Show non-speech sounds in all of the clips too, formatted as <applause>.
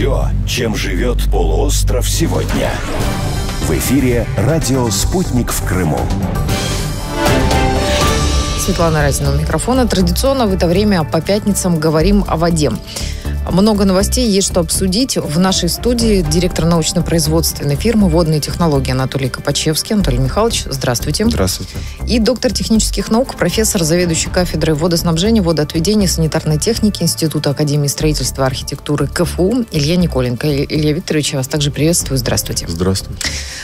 все, чем живет полуостров сегодня. В эфире радио «Спутник» в Крыму. Светлана Разина у микрофона. Традиционно в это время по пятницам говорим о воде. Много новостей есть что обсудить. В нашей студии директор научно-производственной фирмы «Водные технологии» Анатолий Копачевский. Анатолий Михайлович, здравствуйте. Здравствуйте. И доктор технических наук, профессор, заведующий кафедрой водоснабжения, водоотведения, санитарной техники Института Академии строительства и архитектуры КФУ Илья Николенко. Илья Викторович, я вас также приветствую. Здравствуйте. Здравствуйте.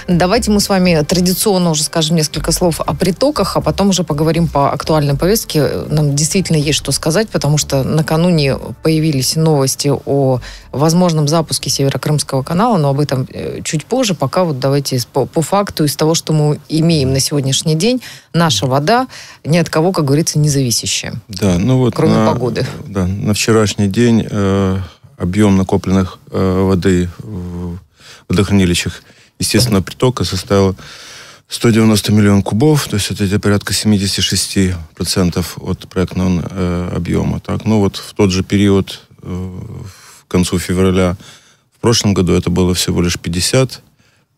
Давайте мы с вами традиционно уже скажем несколько слов о притоках, а потом уже поговорим по актуальной повестке. Нам действительно есть что сказать, потому что накануне появились новые новости о возможном запуске Северокрымского канала, но об этом э, чуть позже. Пока вот давайте по, по факту из того, что мы имеем на сегодняшний день, наша вода ни от кого, как говорится, не зависящая. Да, ну вот кроме на, погоды. Да, на вчерашний день э, объем накопленных э, воды в водохранилищах, естественного притока составил 190 миллионов кубов, то есть это порядка 76% от проектного э, объема. Так, ну вот в тот же период к концу февраля. В прошлом году это было всего лишь 50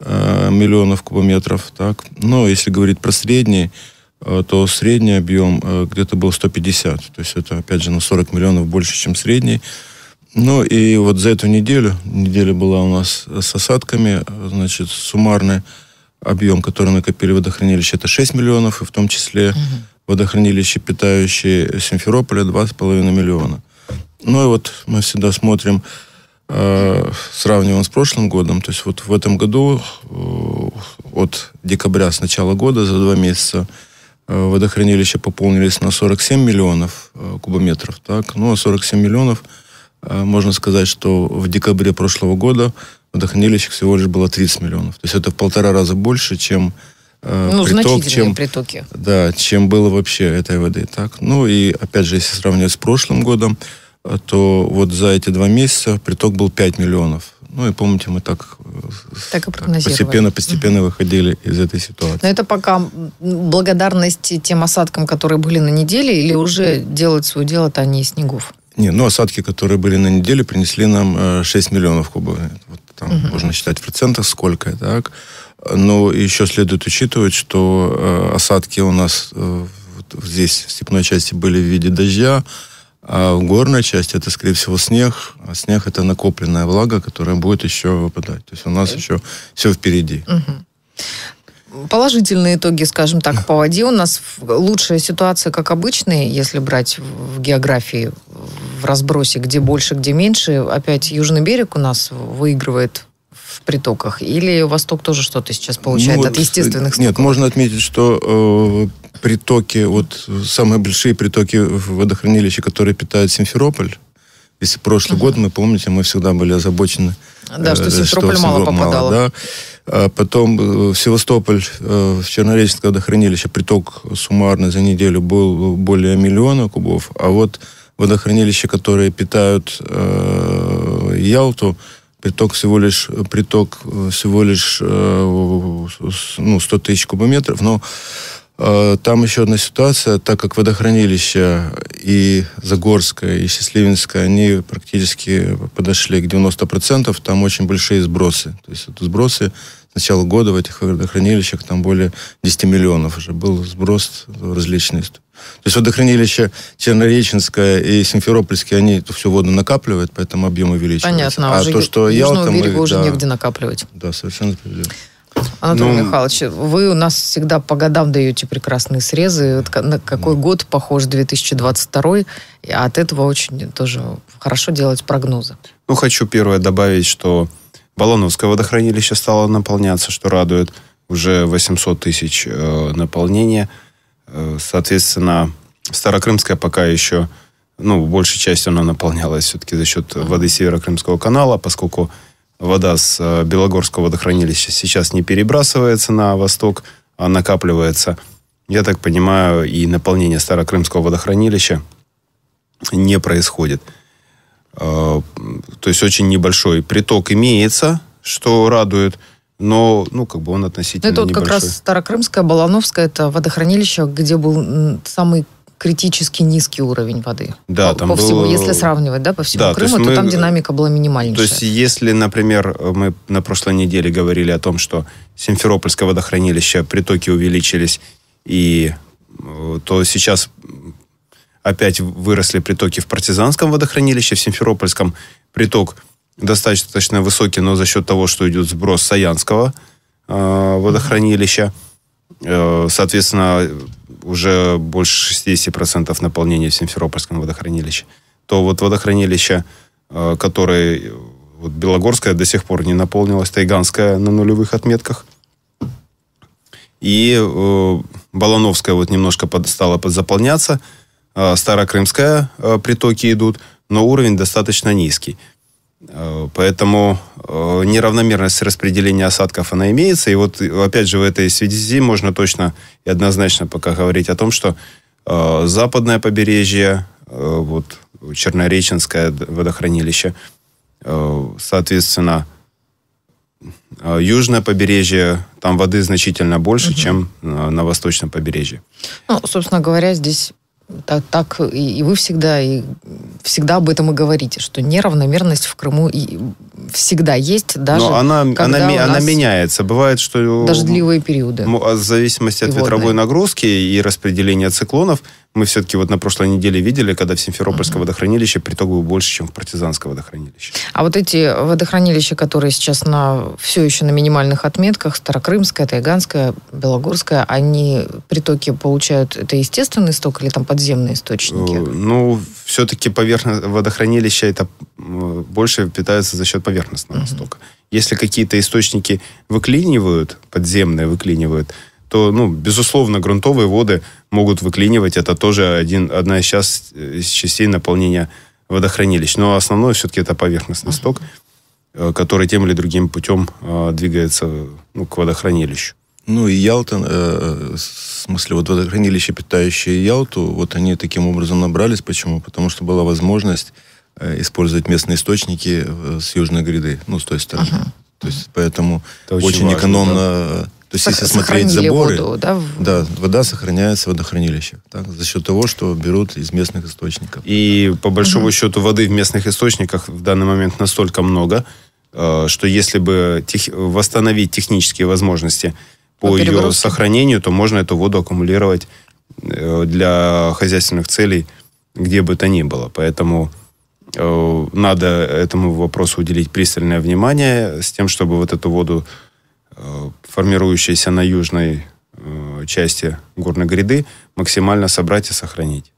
э, миллионов кубометров. Так? Но если говорить про средний, э, то средний объем э, где-то был 150. То есть это, опять же, на 40 миллионов больше, чем средний. Ну и вот за эту неделю, неделя была у нас с осадками, значит, суммарный объем, который накопили водохранилище, это 6 миллионов, и в том числе угу. водохранилище, питающие Симферополя, 2,5 миллиона. Ну и вот мы всегда смотрим, э, сравниваем с прошлым годом. То есть вот в этом году э, от декабря с начала года за два месяца э, водохранилища пополнились на 47 миллионов э, кубометров. Так? Ну а 47 миллионов, можно сказать, что в декабре прошлого года водохранилище всего лишь было 30 миллионов. То есть это в полтора раза больше, чем ну, приток, чем, притоки. Да, чем было вообще этой воды. Так? Ну и опять же, если сравнивать с прошлым годом, а то вот за эти два месяца приток был 5 миллионов. Ну и помните, мы так, э, так, и так постепенно, постепенно выходили из этой ситуации. Но это пока благодарность тем осадкам, которые были на неделе, или уже делают свое дело-то они снегов? Не, ну осадки, которые были на неделе, принесли нам 6 э, миллионов кубов. Вот там угу. можно считать в процентах, сколько, так. Но еще следует учитывать, что э, осадки у нас здесь, в степной части, были в виде дождя, а горная часть это, скорее всего, снег. А снег это накопленная влага, которая будет еще выпадать. То есть у нас еще все впереди. Положительные итоги, скажем так, по воде у нас лучшая ситуация, как обычно, если брать в географии в разбросе, где больше, где меньше. Опять южный берег у нас выигрывает в притоках? Или Восток тоже что-то сейчас получает ну, от э, естественных стоков? Нет, можно отметить, что э, притоки, вот самые большие притоки в водохранилище, которые питают Симферополь. Если прошлый угу. год, мы помните, мы всегда были озабочены. Да, что э, Симферополь что мало попадало. Мало, да. а потом э, э, в Севастополь, в Чернореченское водохранилище приток суммарно за неделю был более миллиона кубов, а вот водохранилища, которые питают э, Ялту, приток всего лишь приток всего лишь э, ну, 100 тысяч кубометров, но Э, там еще одна ситуация, так как водохранилища и Загорская и Счастливинское, они практически подошли к 90%, там очень большие сбросы. То есть это сбросы с начала года в этих водохранилищах, там более 10 миллионов уже был сброс различный. То есть водохранилища Чернореченское и Симферопольское, они эту всю воду накапливают, поэтому объем увеличивается. Понятно. А, а уже то, что Южного Ялта... мы, уже да, негде накапливать. Да, совершенно справедливо. Анатолий ну, Михайлович, вы у нас всегда по годам даете прекрасные срезы. Вот на какой год похож 2022, а от этого очень тоже хорошо делать прогнозы. Ну, хочу первое добавить, что Балановское водохранилище стало наполняться, что радует. Уже 800 тысяч э, наполнения. Э, соответственно, Старокрымская пока еще, ну, большей частью она наполнялась все-таки за счет воды Северокрымского канала, поскольку вода с э, Белогорского водохранилища сейчас не перебрасывается на восток, а накапливается. Я так понимаю, и наполнение Старокрымского водохранилища не происходит. Э, то есть очень небольшой приток имеется, что радует, но ну, как бы он относительно но ну, Это вот небольшой. как раз Старокрымское, Балановское, это водохранилище, где был самый критически низкий уровень воды. Да, по, там по было... если сравнивать, да, по всему да, Крыму, то, то мы... там динамика была минимальнейшая. То есть, если, например, мы на прошлой неделе говорили о том, что Симферопольское водохранилище притоки увеличились, и э, то сейчас опять выросли притоки в партизанском водохранилище, в Симферопольском приток достаточно, достаточно высокий, но за счет того, что идет сброс Саянского э, водохранилища, э, соответственно, уже больше 60% наполнения в Симферопольском водохранилище, то вот водохранилище, э, которое вот Белогорское до сих пор не наполнилось, Тайганское на нулевых отметках. И э, Балановская вот немножко под, стала подзаполняться. Э, Старокрымская э, притоки идут, но уровень достаточно низкий. Э, поэтому э, неравномерность распределения осадков, она имеется. И вот, э, опять же, в этой связи можно точно и однозначно пока говорить о том, что западное побережье, вот Чернореченское водохранилище, соответственно, южное побережье, там воды значительно больше, угу. чем на восточном побережье. Ну, собственно говоря, здесь так, так и, и вы всегда и всегда об этом и говорите, что неравномерность в Крыму и всегда есть, даже Но она, когда она, у нас меняется. Бывает, что... Дождливые периоды. В зависимости от Пиводные. ветровой нагрузки и распределения циклонов мы все-таки вот на прошлой неделе видели, когда в Симферопольское uh-huh. водохранилище приток был больше, чем в Партизанское водохранилище. А вот эти водохранилища, которые сейчас на, все еще на минимальных отметках, Старокрымское, Тайганское, Белогорское, они притоки получают, это естественный сток или там подземные источники? Э, ну, все-таки поверхность водохранилища это больше питается за счет поверхностного uh-huh. стока. Если какие-то источники выклинивают, подземные выклинивают, то, ну, безусловно, грунтовые воды могут выклинивать. Это тоже один, одна из, част, э, из частей наполнения водохранилищ. Но основное все-таки это поверхностный сток, э, который тем или другим путем э, двигается ну, к водохранилищу. Ну и Ялта, э, в смысле, вот водохранилище, питающее Ялту, вот они таким образом набрались. Почему? Потому что была возможность э, использовать местные источники э, с южной гряды, ну, с той стороны. Ага. То есть, поэтому Это очень, очень важно, экономно да? То есть, если смотреть заборы, воду, да? да, вода сохраняется в водохранилищах так, за счет того, что берут из местных источников. И по большому угу. счету воды в местных источниках в данный момент настолько много, э, что если бы тех... восстановить технические возможности по, по ее сохранению, то можно эту воду аккумулировать э, для хозяйственных целей, где бы то ни было. Поэтому э, надо этому вопросу уделить пристальное внимание с тем, чтобы вот эту воду Э, формирующейся на южной э, части горной гряды максимально собрать и сохранить.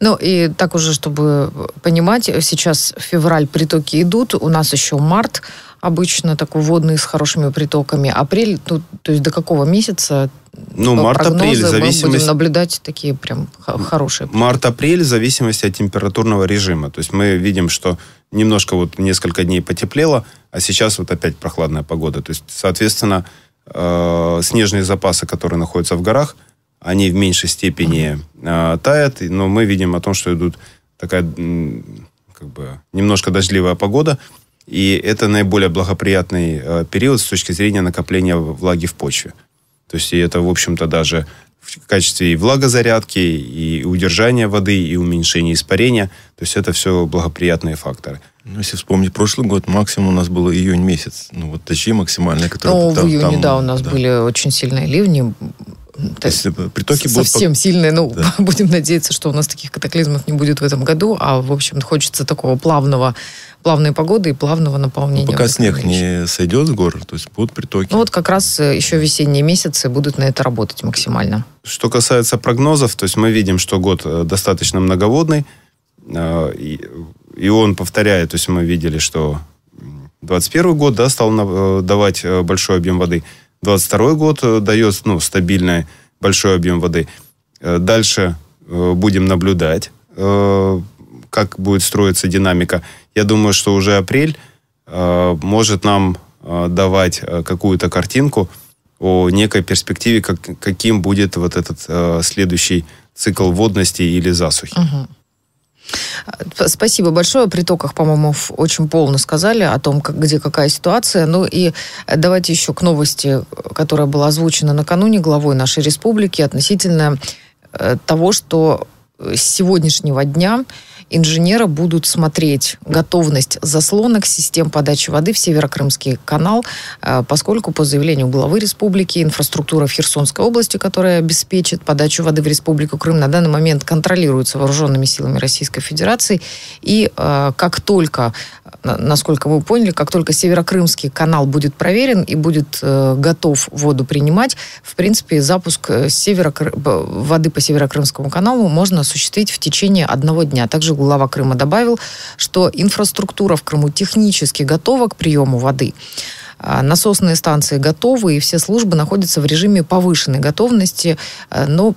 Ну и так уже, чтобы понимать, сейчас февраль притоки идут, у нас еще март обычно такой водный с хорошими притоками. Апрель, ну, то есть до какого месяца? Ну, март-апрель, зависимости. будем наблюдать такие прям хорошие. Март-апрель, в зависимости от температурного режима. То есть мы видим, что немножко вот несколько дней потеплело, а сейчас вот опять прохладная погода. То есть, соответственно, э, снежные запасы, которые находятся в горах, они в меньшей степени э, тают, но мы видим о том, что идут такая как бы немножко дождливая погода, и это наиболее благоприятный э, период с точки зрения накопления влаги в почве. То есть и это, в общем-то, даже в качестве и влагозарядки, и удержания воды, и уменьшения испарения. То есть это все благоприятные факторы. Ну, если вспомнить прошлый год, максимум у нас был июнь месяц. Ну, вот точнее максимальный, который... Ну, там, в июне, там, да, у нас да. были очень сильные ливни, то есть притоки будут... Совсем сильные. Ну, да. <laughs> будем надеяться, что у нас таких катаклизмов не будет в этом году. А, в общем, хочется такого плавного, плавной погоды и плавного наполнения. Ну, пока снег не сойдет с гор, то есть будут притоки. Ну, вот как раз э, еще весенние месяцы будут на это работать максимально. Что касается прогнозов, то есть мы видим, что год э, достаточно многоводный. Э, и он повторяет, то есть мы видели, что 21 год да, стал давать большой объем воды – 2022 год э, дает ну, стабильный большой объем воды. Э, дальше э, будем наблюдать, как будет строиться динамика. Я думаю, что уже апрель может нам давать какую-то картинку о некой перспективе, как, каким будет вот этот следующий цикл водности или засухи. Угу. Э, спасибо большое. О притоках, по-моему, очень полно сказали о том, как, где какая ситуация. Ну и э, давайте еще к новости, э, которая была озвучена накануне главой нашей республики относительно того, что с сегодняшнего дня инженера будут смотреть готовность заслонок систем подачи воды в Северокрымский канал, э, поскольку по заявлению главы республики инфраструктура в Херсонской области, которая обеспечит подачу воды в Республику Крым, на данный момент контролируется вооруженными силами Российской Федерации. И э, как только, насколько вы поняли, как только Северокрымский канал будет проверен и будет э, готов воду принимать, в принципе, запуск Северокры воды по Северокрымскому каналу можно осуществить в течение одного дня. Также глава Крыма добавил, что инфраструктура в Крыму технически готова к приему воды. А, насосные станции готовы, и все службы находятся в режиме повышенной готовности, а, но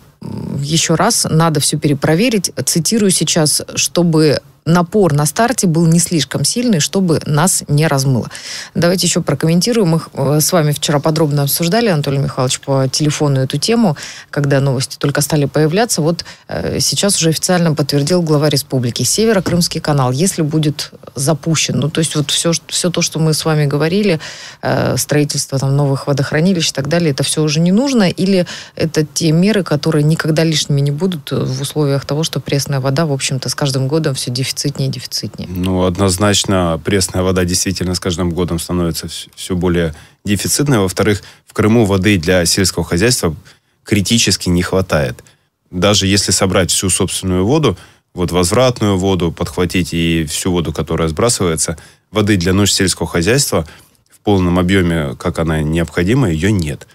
еще раз надо все перепроверить. Цитирую сейчас, чтобы напор на старте был не слишком сильный, чтобы нас не размыло. Давайте еще прокомментируем их. Э, с вами вчера подробно обсуждали, Анатолий Михайлович, по телефону эту тему, когда новости только стали появляться. Вот э, сейчас уже официально подтвердил глава республики. Северо-Крымский канал, если будет запущен, ну то есть вот все, все то, что мы с вами говорили, э, строительство там новых водохранилищ и так далее, это все уже не нужно, или это те меры, которые никогда лишними не будут в условиях того, что пресная вода, в общем-то, с каждым годом все дефицит дефицитнее и дефицитнее? Ну, однозначно пресная вода действительно с каждым годом становится все более дефицитной. Во-вторых, в Крыму воды для сельского хозяйства критически не хватает. Даже если собрать всю собственную воду, вот возвратную воду подхватить и всю воду, которая сбрасывается, воды для нужд сельского хозяйства в полном объеме, как она необходима, ее нет.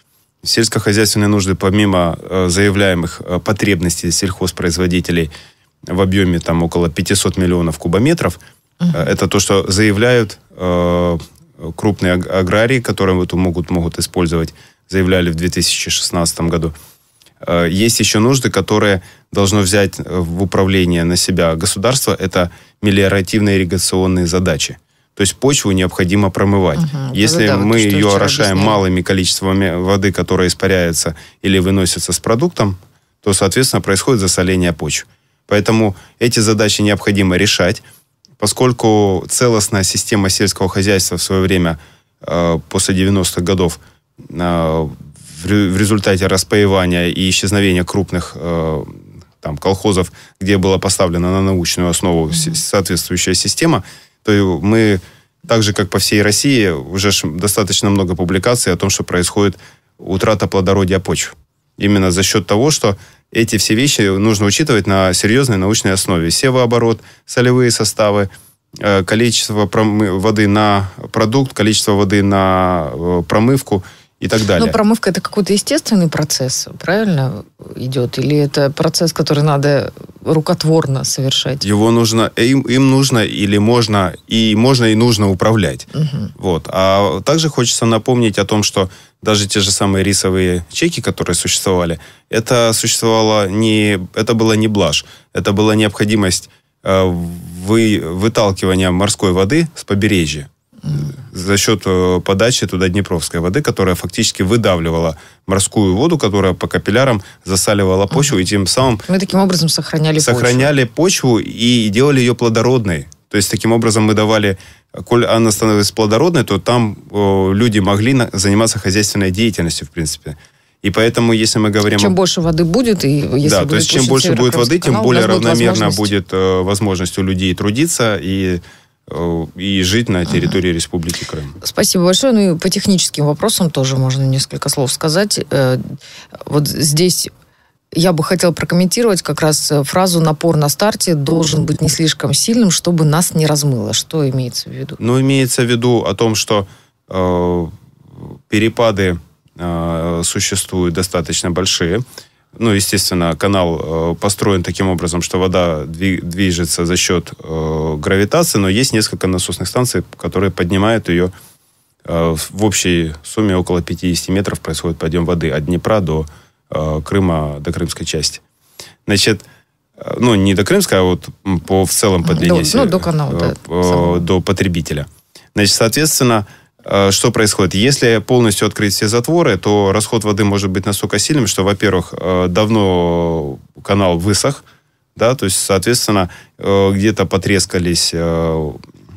Сельскохозяйственные нужды, помимо э, заявляемых э, потребностей сельхозпроизводителей – в объеме там около 500 миллионов кубометров. uh Это то, что заявляют э, крупные аграрии, которые эту могут, могут использовать, заявляли в 2016 году. Э, есть еще нужды, которые должно взять э, в управление на себя государство. Это мелиоративные ирригационные задачи. То есть почву необходимо промывать. Угу, Если да, мы ее орошаем объясняю. малыми количествами воды, которая испаряется или выносится с продуктом, то, соответственно, происходит засоление почвы. Поэтому эти задачи необходимо решать, поскольку целостная система сельского хозяйства в свое время э, после 90-х годов э, в результате распаевания и исчезновения крупных э, там, колхозов, где была поставлена на научную основу соответствующая система, то мы так же, как по всей России, уже достаточно много публикаций о том, что происходит утрата плодородия почв. Именно за счет того, что эти все вещи нужно учитывать на серьезной научной основе. Севооборот, солевые составы, э, количество воды на продукт, количество воды на э, промывку – и так далее. Но промывка это какой-то естественный процесс, правильно идет? Или это процесс, который надо рукотворно совершать? Его нужно, э, им, им нужно или можно, и можно и нужно управлять. Угу. Вот. А также хочется напомнить о том, что даже те же самые рисовые чеки, которые существовали, это существовало не, это было не блажь, это была необходимость э, вы, выталкивания морской воды с побережья за счет э, подачи туда Днепровской воды, которая фактически выдавливала морскую воду, которая по капиллярам засаливала почву и тем самым... Мы таким образом сохраняли, сохраняли почву. почву и делали ее плодородной. То есть таким образом мы давали, коль она становилась плодородной, то там о, э, люди могли на, заниматься хозяйственной деятельностью, в принципе. И поэтому, если мы говорим... Чем больше воды будет, и если Да, будет то есть чем больше будет воды, тем более равномерно будет, возможность. будет э, возможность у людей трудиться и Э, и жить на территории Республики Крым. Спасибо большое. Ну и по техническим вопросам тоже можно несколько слов сказать. Э, вот здесь я бы хотела прокомментировать как раз э, фразу «напор на старте должен быть не слишком сильным, чтобы нас не размыло». Что имеется в виду? Ну, имеется в виду о том, что э, перепады э, существуют достаточно большие ну, естественно, канал э, построен таким образом, что вода движется за счет э, гравитации, но есть несколько насосных станций, которые поднимают ее э, в общей сумме около 50 метров происходит подъем воды от Днепра до Крыма, до крымской части. Значит, ну, не до крымской, а вот по, в целом по длине. До, ну, до канала, да. До потребителя. Значит, соответственно, э, Э, что происходит? Если полностью открыть все затворы, то расход воды может быть настолько сильным, что, во-первых, э, давно канал высох, да, то есть, соответственно, э, где-то потрескались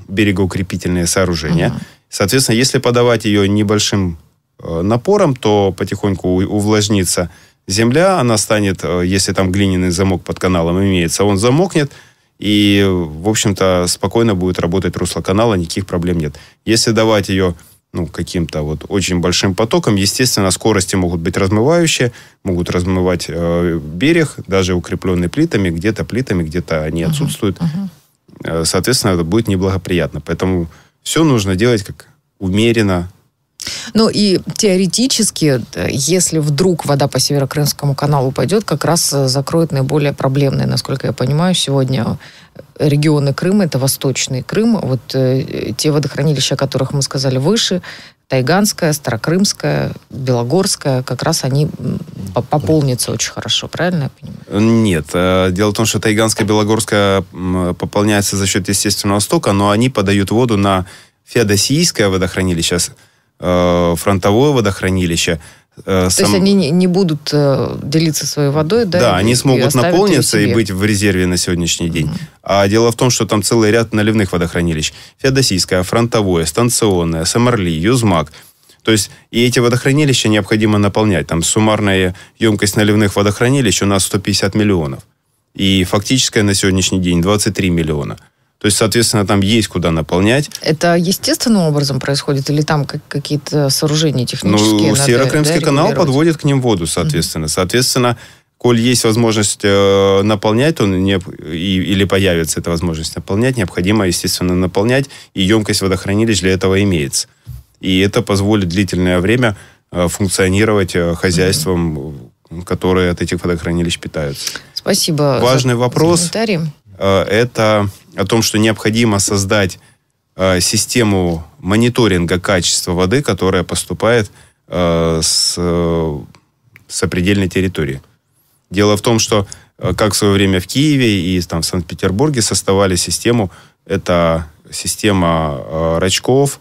берегоукрепительные сооружения. Угу. Соответственно, если подавать ее небольшим напором, то потихоньку увлажнится земля, она станет, если там глиняный замок под каналом имеется, он замокнет, и, в общем-то, спокойно будет работать русло канала, никаких проблем нет. Если давать ее ну, каким-то вот очень большим потоком, естественно, скорости могут быть размывающие, могут размывать э, берег, даже укрепленный плитами, где-то плитами, где-то они uh-huh, отсутствуют. Uh-huh. Соответственно, это будет неблагоприятно. Поэтому все нужно делать как умеренно, ну и теоретически, э, если вдруг вода по Северокрымскому каналу пойдет, как раз э, закроет наиболее проблемные, насколько я понимаю, сегодня э, регионы Крыма, это Восточный Крым, вот э, те водохранилища, о которых мы сказали выше, Тайганская, Старокрымская, Белогорская, как раз они пополнятся очень хорошо, правильно я понимаю? Нет. Дело в том, что Тайганская, Белогорская пополняется за счет естественного стока, но они подают воду на Феодосийское водохранилище, Э, фронтовое водохранилище. Сам... Э, То есть они не будут э, делиться своей водой, да? Да, и, они смогут и наполниться и быть в резерве на сегодняшний день. Mm-hmm. А дело в том, что там целый ряд наливных водохранилищ. Феодосийское, фронтовое, станционное, Самарли, Юзмак. То есть и эти водохранилища необходимо наполнять. Там суммарная емкость наливных водохранилищ у нас 150 миллионов. И фактическая на сегодняшний день 23 миллиона. То есть, соответственно, там есть куда наполнять. Это естественным образом происходит или там какие-то сооружения технические? Ну, Северокрымский да, канал подводит к ним воду, соответственно. Mm-hmm. Соответственно, коль есть возможность э, наполнять, он не, и, или появится эта возможность наполнять, необходимо, естественно, наполнять, и емкость водохранилищ для этого имеется. И это позволит длительное время э, функционировать э, хозяйством, mm-hmm. которые от этих водохранилищ питаются. Спасибо. Важный за, вопрос. комментарий. Э, это о том, что необходимо создать э, систему мониторинга качества воды, которая поступает э, с сопредельной территории. Дело в том, что как в свое время в Киеве и там, в Санкт-Петербурге составали систему, это система рачков,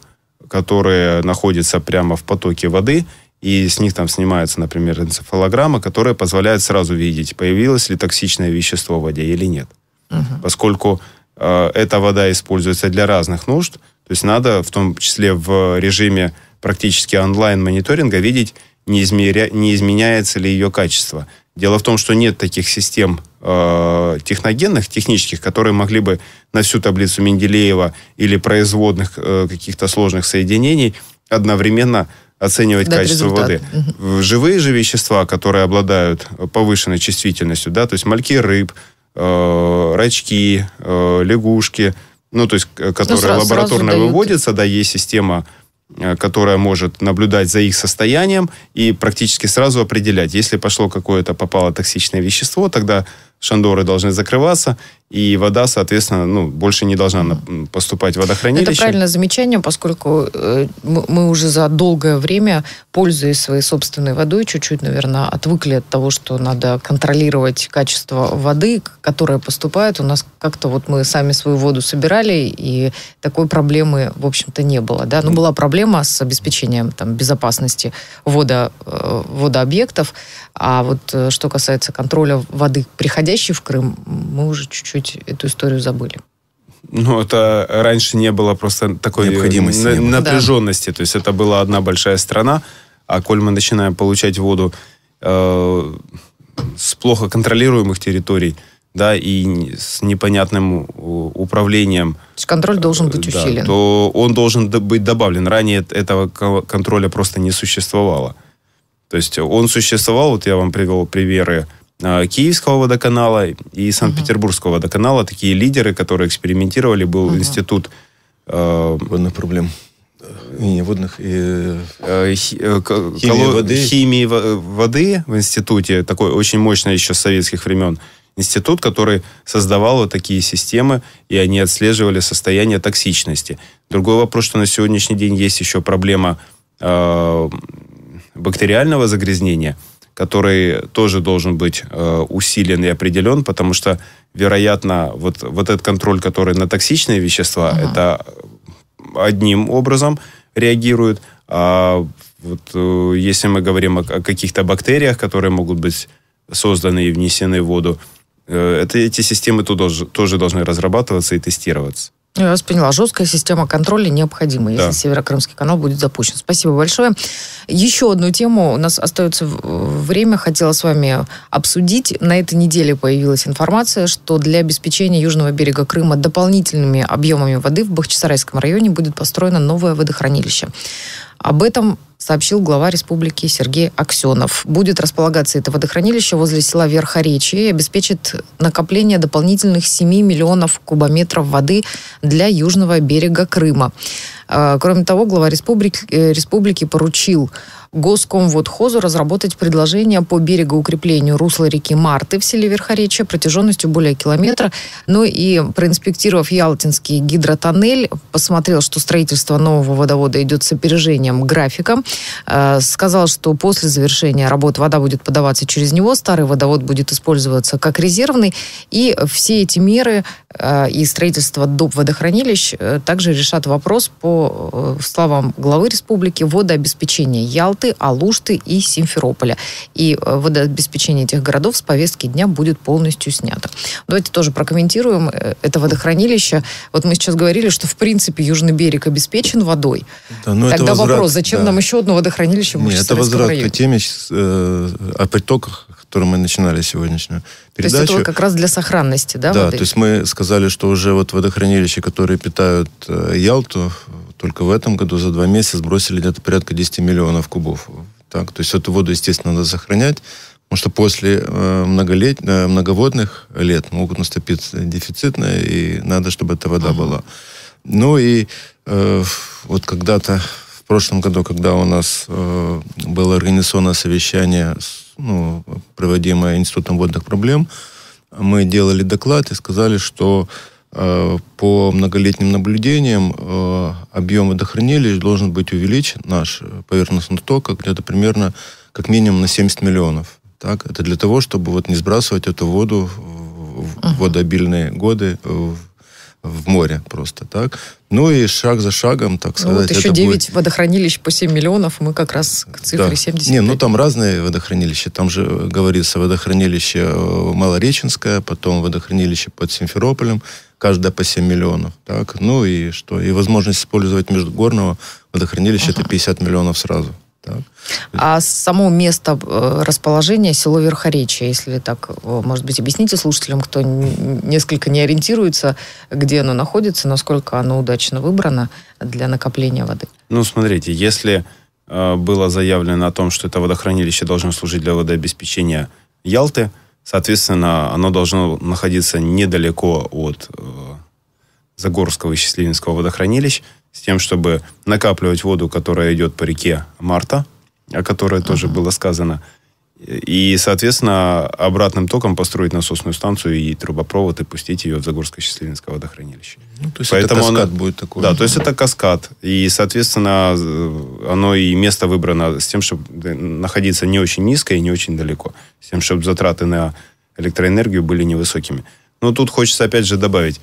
которые находятся прямо в потоке воды, и с них там снимается, например, энцефалограмма, которая позволяет сразу видеть, появилось ли токсичное вещество в воде или нет угу. поскольку э, эта вода используется для разных нужд. То есть надо в том числе в режиме практически онлайн-мониторинга видеть, не, измеря... не изменяется ли ее качество. Дело в том, что нет таких систем э, техногенных, технических, которые могли бы на всю таблицу Менделеева или производных э, каких-то сложных соединений одновременно оценивать Дать качество результат. воды. Угу. Живые же вещества, которые обладают повышенной чувствительностью, да, то есть мальки рыб, Э, рачки, э, лягушки, ну, то есть, которые ну, сразу, лабораторно сразу выводятся, да, есть система э, которая может наблюдать за их состоянием и практически сразу определять, если пошло какое-то попало токсичное вещество, тогда шандоры должны закрываться и вода, соответственно, ну, больше не должна поступать в водохранилище. Это правильное замечание, поскольку э, мы уже за долгое время, пользуясь своей собственной водой, чуть-чуть, наверное, отвыкли от того, что надо контролировать качество воды, которая поступает. У нас как-то вот мы сами свою воду собирали, и такой проблемы, в общем-то, не было. Да? Но ну, была проблема с обеспечением там, безопасности вода э, водообъектов. А вот э, что касается контроля воды, приходящей в Крым, мы уже чуть-чуть чуть-чуть эту историю забыли. Ну, это раньше не было просто такой необходимости, напряженности. Да. То есть это была одна большая страна, а коль мы начинаем получать воду э, с плохо контролируемых территорий, да, и с непонятным управлением. То есть контроль должен быть э, усилен. Да, то он должен быть добавлен. Ранее этого контроля просто не существовало. То есть он существовал, вот я вам привел примеры а, Киевского водоканала и Санкт-Петербургского водоканала. Такие лидеры, которые экспериментировали, был угу. институт... Э, водных проблем. Э, Не, водных и... Э, э хи, э, коло... химии, воды. химии воды в институте. Такой очень мощный еще с советских времен институт, который создавал вот такие системы, и они отслеживали состояние токсичности. Другой вопрос, что на сегодняшний день есть еще проблема э, бактериального загрязнения – который тоже должен быть э, усилен и определен, потому что, вероятно, вот, вот этот контроль, который на токсичные вещества, ага. это э, одним образом реагирует, а вот э, если мы говорим о, о каких-то бактериях, которые могут быть созданы и внесены в воду, э, это, эти системы тоже, тоже должны разрабатываться и тестироваться. Я вас поняла. Жесткая система контроля необходима, если Северокрымский канал будет запущен. Спасибо большое. Еще одну тему. У нас остается время. Хотела с вами обсудить. На этой неделе появилась информация, что для обеспечения южного берега Крыма дополнительными объемами воды в Бахчисарайском районе будет построено новое водохранилище. Об этом сообщил глава республики Сергей Аксенов. Будет располагаться это водохранилище возле села Верхоречье и обеспечит накопление дополнительных 7 миллионов кубометров воды для южного берега Крыма. А, кроме того, глава республики, э, республики поручил Госкомводхозу разработать предложение по берегоукреплению русла реки Марты в селе Верхоречье протяженностью более километра. Ну и проинспектировав Ялтинский гидротоннель, посмотрел, что строительство нового водовода идет с опережением графиком. А, сказал, что после завершения работ вода будет подаваться через него, старый водовод будет использоваться как резервный. И все эти меры Э, и строительство доп. водохранилищ э, также решат вопрос по э, словам главы республики водообеспечения Ялты, Алушты и Симферополя. И водообеспечение этих городов с повестки дня будет полностью снято. Давайте тоже прокомментируем это водохранилище. Вот мы сейчас говорили, что в принципе Южный берег обеспечен водой. Да, но Тогда возврат, вопрос, зачем да. нам еще одно водохранилище в Нет, Это возврат районе? к теме э, о притоках, которые мы начинали сегодняшнюю передачу. То есть это как раз для сохранности, да, Да, воды? то есть мы сказали, что уже вот водохранилища, которые питают э, Ялту, только в этом году за два месяца сбросили где-то порядка 10 миллионов кубов. Так, то есть эту воду, естественно, надо сохранять, потому что после э, многолет... Э, многоводных лет могут наступить дефицитные, и надо, чтобы эта вода ага. была. Ну и э, вот когда-то в прошлом году, когда у нас э, было организационное совещание с ну, проводимая Институтом водных проблем, мы делали доклад и сказали, что э, по многолетним наблюдениям э, объем водохранилищ должен быть увеличен, наш поверхностный ток, где-то примерно как минимум на 70 миллионов. Так? Это для того, чтобы вот не сбрасывать эту воду в uh водообильные годы э, в в море просто, так. Ну и шаг за шагом, так сказать. Ну, вот еще 9 будет... водохранилищ по 7 миллионов, мы как раз к цифре да. 70. Не, ну там разные водохранилища. Там же э, говорится водохранилище э, Малореченское, потом водохранилище под Симферополем, каждое по 7 миллионов. Так? Ну и что? И возможность использовать междугорного водохранилища ага. это 50 миллионов сразу. Так. А само место э, расположения село Верхоречье, если так, э, может быть, объясните слушателям, кто несколько не ориентируется, где оно находится, насколько оно удачно выбрано для накопления воды? Ну, смотрите, если э, было заявлено о том, что это водохранилище должно служить для водообеспечения Ялты, соответственно, оно должно находиться недалеко от Загорского и Счастливинского водохранилищ с тем, чтобы накапливать воду, которая идет по реке Марта, о которой uh-huh. тоже было сказано, и, соответственно, обратным током построить насосную станцию и трубопровод и пустить ее в Загорско-Счастливинское водохранилище. Ну, то есть Поэтому это каскад оно, будет такой. Да, то есть это каскад. И, соответственно, оно и место выбрано с тем, чтобы э, находиться не очень низко и не очень далеко. С тем, чтобы затраты на электроэнергию были невысокими. Но тут хочется опять же добавить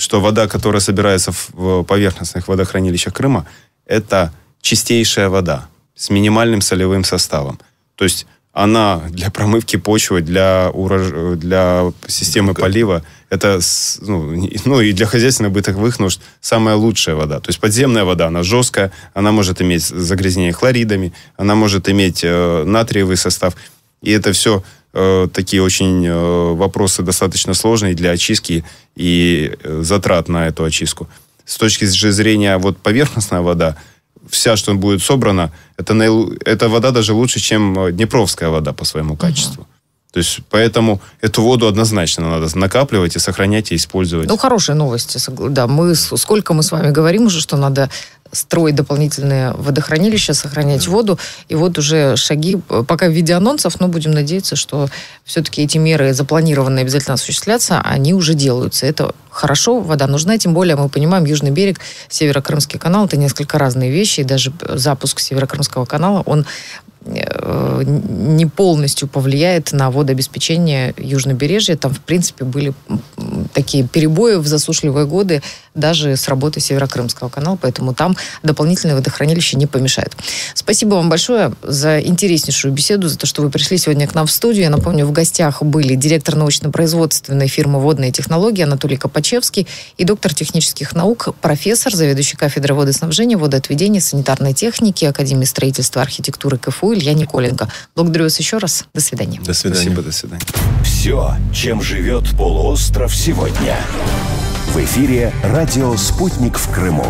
что вода, которая собирается в поверхностных водохранилищах Крыма, это чистейшая вода с минимальным солевым составом. То есть она для промывки почвы, для, урож... для системы полива, это ну, ну, и для хозяйственно-бытовых нужд самая лучшая вода. То есть подземная вода, она жесткая, она может иметь загрязнение хлоридами, она может иметь э, натриевый состав. И это все Э, такие очень э, вопросы достаточно сложные для очистки и э, затрат на эту очистку. С точки зрения вот поверхностная вода, вся, что будет собрана, это, наил... эта вода даже лучше, чем э, днепровская вода по своему качеству. Угу. То есть, поэтому эту воду однозначно надо накапливать и сохранять и использовать. Ну, хорошие новости. Да, мы, сколько мы с вами говорим уже, что надо строить дополнительные водохранилища, сохранять да. воду. И вот уже шаги, э, пока в виде анонсов, но будем надеяться, что все-таки эти меры запланированные обязательно осуществляться, они уже делаются. Это хорошо, вода нужна, тем более мы понимаем, Южный берег, Северокрымский канал, это несколько разные вещи, и даже э, запуск Северокрымского канала, он Э, не полностью повлияет на водообеспечение Южнобережья. Там, в принципе, были такие перебои в засушливые годы даже с работы Северокрымского канала, поэтому там дополнительное водохранилище не помешает. Спасибо вам большое за интереснейшую беседу, за то, что вы пришли сегодня к нам в студию. Я напомню, в гостях были директор научно-производственной фирмы «Водные технологии» Анатолий Копачевский и доктор технических наук, профессор, заведующий кафедрой водоснабжения, водоотведения, санитарной техники, Академии строительства архитектуры КФУ ГПУ Илья Николенко. Благодарю вас еще раз. До свидания. До свидания. Спасибо, до свидания. Все, чем живет полуостров сегодня. В эфире «Радио Спутник в Крыму».